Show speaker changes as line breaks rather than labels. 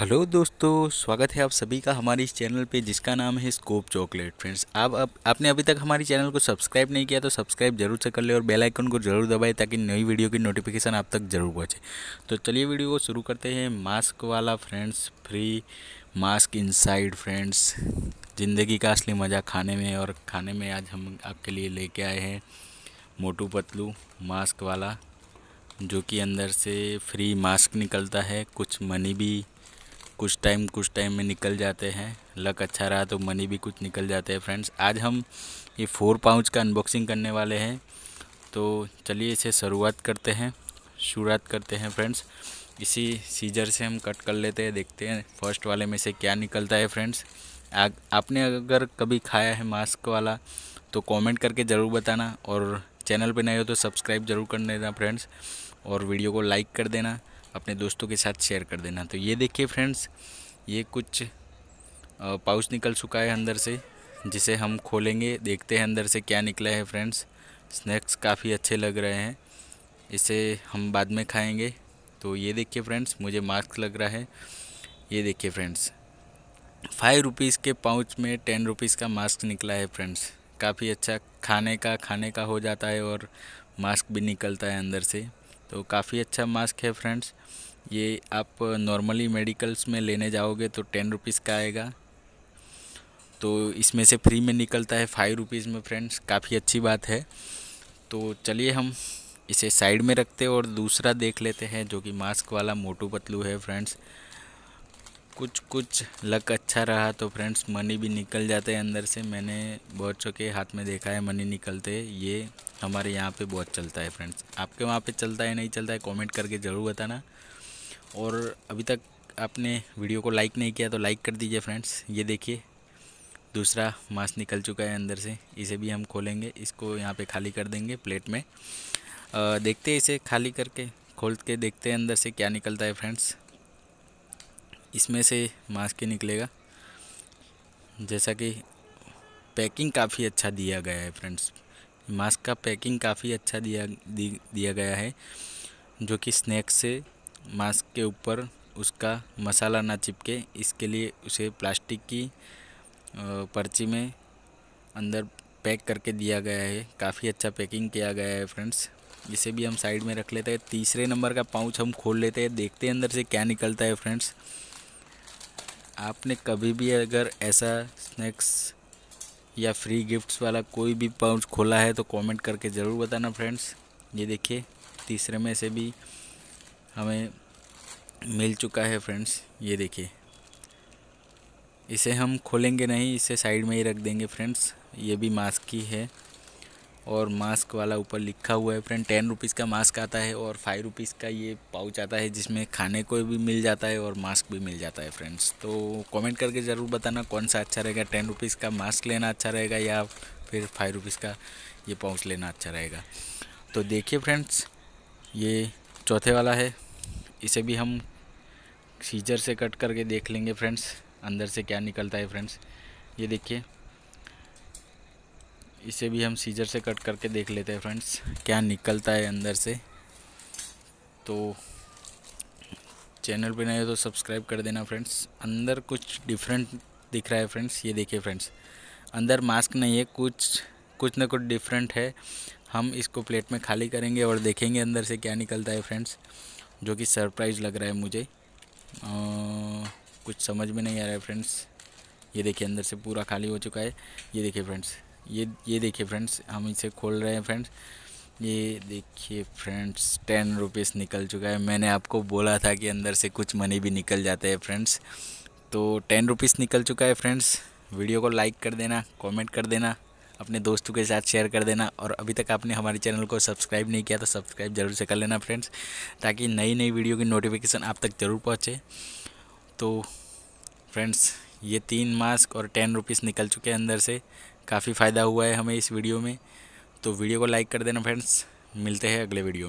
hello दोस्तों स्वागत है आप सभी का हमारे इस चैनल पे जिसका नाम है स्कोप चॉकलेट फ्रेंड्स आप, आप आपने अभी तक हमारे चैनल को सब्सक्राइब नहीं किया तो सब्सक्राइब जरूर से कर ले और बेल आइकन को जरूर दबाएं ताकि नई वीडियो की नोटिफिकेशन आप तक जरूर पहुंचे तो चलिए वीडियो को शुरू करते हैं मास्क वाला फ्रेंड्स फ्री मास्क इन फ्रेंड्स ज़िंदगी का असली मज़ा खाने में और खाने में आज हम आपके लिए लेके आए हैं मोटू पतलू मास्क वाला जो कि अंदर से फ्री मास्क निकलता है कुछ मनी भी कुछ टाइम कुछ टाइम में निकल जाते हैं लक अच्छा रहा तो मनी भी कुछ निकल जाते हैं फ्रेंड्स आज हम ये फोर पाउच का अनबॉक्सिंग करने वाले हैं तो चलिए इसे शुरुआत करते हैं शुरुआत करते हैं फ्रेंड्स इसी सीजर से हम कट कर लेते हैं देखते हैं फर्स्ट वाले में से क्या निकलता है फ्रेंड्स आपने अगर कभी खाया है मास्क वाला तो कमेंट करके ज़रूर बताना और चैनल पे नए हो तो सब्सक्राइब जरूर कर देना फ्रेंड्स और वीडियो को लाइक कर देना अपने दोस्तों के साथ शेयर कर देना तो ये देखिए फ्रेंड्स ये कुछ पाउच निकल चुका है अंदर से जिसे हम खोलेंगे देखते हैं अंदर से क्या निकला है फ्रेंड्स स्नैक्स काफ़ी अच्छे लग रहे हैं इसे हम बाद में खाएंगे तो ये देखिए फ्रेंड्स मुझे मास्क लग रहा है ये देखिए फ्रेंड्स फाइव रुपीज़ के पाउच में टेन रुपीज़ का मास्क निकला है फ्रेंड्स काफ़ी अच्छा खाने का खाने का हो जाता है और मास्क भी निकलता है अंदर से तो काफ़ी अच्छा मास्क है फ्रेंड्स ये आप नॉर्मली मेडिकल्स में लेने जाओगे तो टेन रुपीज़ का आएगा तो इसमें से फ्री में निकलता है फाइव रुपीज़ में फ्रेंड्स काफ़ी अच्छी बात है तो चलिए हम इसे साइड में रखते और दूसरा देख लेते हैं जो कि मास्क वाला मोटू पतलू है फ्रेंड्स कुछ कुछ लक अच्छा रहा तो फ्रेंड्स मनी भी निकल जाते हैं अंदर से मैंने बहुत चौके हाथ में देखा है मनी निकलते ये हमारे यहाँ पे बहुत चलता है फ्रेंड्स आपके वहाँ पे चलता है नहीं चलता है कमेंट करके ज़रूर बताना और अभी तक आपने वीडियो को लाइक नहीं किया तो लाइक कर दीजिए फ्रेंड्स ये देखिए दूसरा मांस निकल चुका है अंदर से इसे भी हम खोलेंगे इसको यहाँ पे खाली कर देंगे प्लेट में आ, देखते हैं इसे खाली करके खोल के देखते हैं अंदर से क्या निकलता है फ्रेंड्स इसमें से मांस के निकलेगा जैसा कि पैकिंग काफ़ी अच्छा दिया गया है फ्रेंड्स मास्क का पैकिंग काफ़ी अच्छा दिया दि, दिया गया है जो कि स्नैक से मास्क के ऊपर उसका मसाला ना चिपके इसके लिए उसे प्लास्टिक की पर्ची में अंदर पैक करके दिया गया है काफ़ी अच्छा पैकिंग किया गया है फ्रेंड्स इसे भी हम साइड में रख लेते हैं तीसरे नंबर का पाउच हम खोल लेते हैं देखते हैं अंदर से क्या निकलता है फ्रेंड्स आपने कभी भी अगर ऐसा स्नैक्स या फ्री गिफ्ट्स वाला कोई भी पाउच खोला है तो कमेंट करके ज़रूर बताना फ्रेंड्स ये देखिए तीसरे में से भी हमें मिल चुका है फ्रेंड्स ये देखिए इसे हम खोलेंगे नहीं इसे साइड में ही रख देंगे फ्रेंड्स ये भी मास्क की है और मास्क वाला ऊपर लिखा हुआ है फ्रेंड टेन रुपीज़ का मास्क आता है और फाइव रुपीज़ का ये पाउच आता है जिसमें खाने को भी मिल जाता है और मास्क भी मिल जाता है फ्रेंड्स तो कमेंट करके ज़रूर बताना कौन सा अच्छा रहेगा टेन रुपीज़ का मास्क लेना अच्छा रहेगा या फिर फाइव रुपीज़ का ये पाउच लेना अच्छा रहेगा तो देखिए फ्रेंड्स ये चौथे वाला है इसे भी हम सीजर से कट करके देख लेंगे फ्रेंड्स अंदर से क्या निकलता है फ्रेंड्स ये देखिए इसे भी हम सीजर से कट करके देख लेते हैं फ्रेंड्स क्या निकलता है अंदर से तो चैनल पे नए तो सब्सक्राइब कर देना फ्रेंड्स अंदर कुछ डिफरेंट दिख रहा है फ्रेंड्स ये देखिए फ्रेंड्स अंदर मास्क नहीं है कुछ कुछ ना कुछ डिफरेंट है हम इसको प्लेट में खाली करेंगे और देखेंगे अंदर से क्या निकलता है फ्रेंड्स जो कि सरप्राइज़ लग रहा है मुझे आ, कुछ समझ में नहीं आ रहा है फ्रेंड्स ये देखिए अंदर से पूरा खाली हो चुका है ये देखिए फ्रेंड्स ये ये देखिए फ्रेंड्स हम इसे खोल रहे हैं फ्रेंड्स ये देखिए फ्रेंड्स टेन रुपीज़ निकल चुका है मैंने आपको बोला था कि अंदर से कुछ मनी भी निकल जाते हैं फ्रेंड्स तो टेन रुपीज़ निकल चुका है फ्रेंड्स वीडियो को लाइक कर देना कमेंट कर देना अपने दोस्तों के साथ शेयर कर देना और अभी तक आपने हमारे चैनल को सब्सक्राइब नहीं किया तो सब्सक्राइब जरूर से कर लेना फ्रेंड्स ताकि नई नई वीडियो की नोटिफिकेशन आप तक ज़रूर पहुँचे तो फ्रेंड्स ये तीन मास्क और टेन रुपीज़ निकल चुके हैं अंदर से काफ़ी फ़ायदा हुआ है हमें इस वीडियो में तो वीडियो को लाइक कर देना फ्रेंड्स मिलते हैं अगले वीडियो में